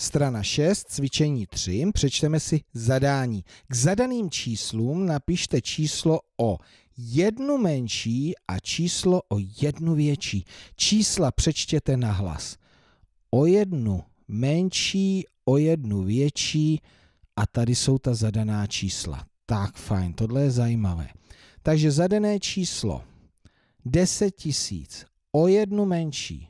Strana 6, cvičení 3, přečteme si zadání. K zadaným číslům napište číslo o jednu menší a číslo o jednu větší. Čísla přečtěte na hlas. O jednu menší, o jednu větší a tady jsou ta zadaná čísla. Tak fajn, tohle je zajímavé. Takže zadané číslo 10 tisíc, o jednu menší,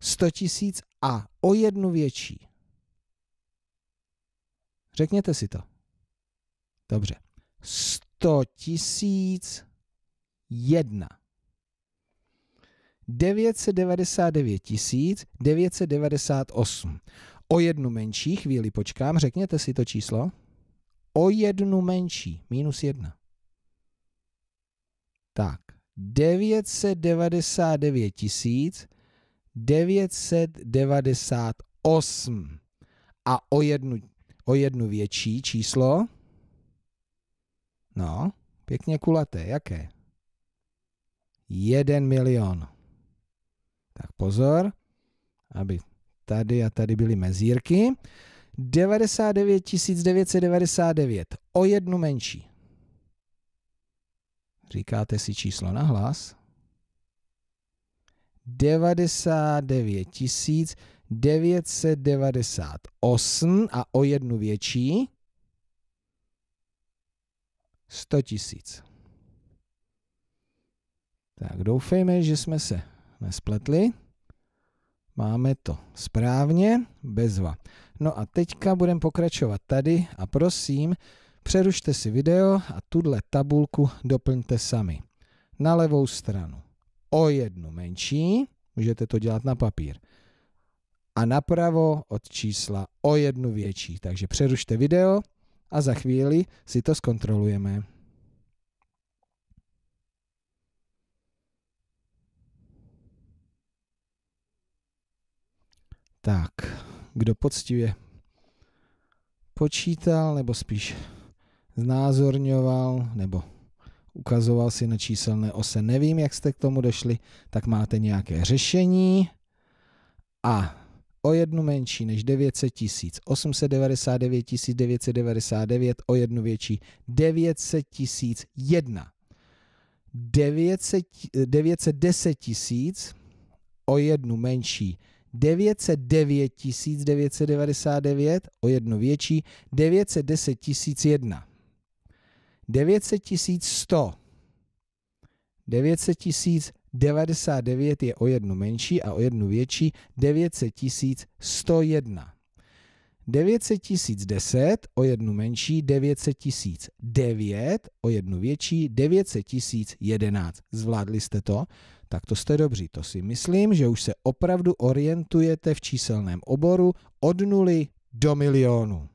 100 tisíc a o jednu větší. Řekněte si to. Dobře. 100 tisíc jedna. 999 tisíc 998. O jednu menší, chvíli počkám, řekněte si to číslo. O jednu menší, minus jedna. Tak, 999 tisíc 998 a o jednu, o jednu větší číslo. No, pěkně kulaté, jaké? 1 milion. Tak pozor, aby tady a tady byly mezírky. 99 999, o jednu menší. Říkáte si číslo na hlas? 99 998 a o jednu větší 100 tisíc. Tak doufejme, že jsme se nespletli. Máme to správně, bezva. No a teďka budeme pokračovat tady a prosím, přerušte si video a tuhle tabulku doplňte sami. Na levou stranu o jednu menší, můžete to dělat na papír, a napravo od čísla o jednu větší. Takže přerušte video a za chvíli si to zkontrolujeme. Tak, kdo poctivě počítal, nebo spíš znázorňoval, nebo ukazoval si na číselné ose. Nevím, jak jste k tomu došli, tak máte nějaké řešení. A o jednu menší než 900 tisíc 899 999, o jednu větší 900 tisíc 1. 900, 910 tisíc o jednu menší 909 999, o jednu větší 910 tisíc, 1. 900 100. 900 099 je o jednu menší a o jednu větší. 900 101. 900 010 o jednu menší, 900 009 o jednu větší, 900 011. Zvládli jste to? Tak to jste dobří, to si myslím, že už se opravdu orientujete v číselném oboru od nuly do milionu.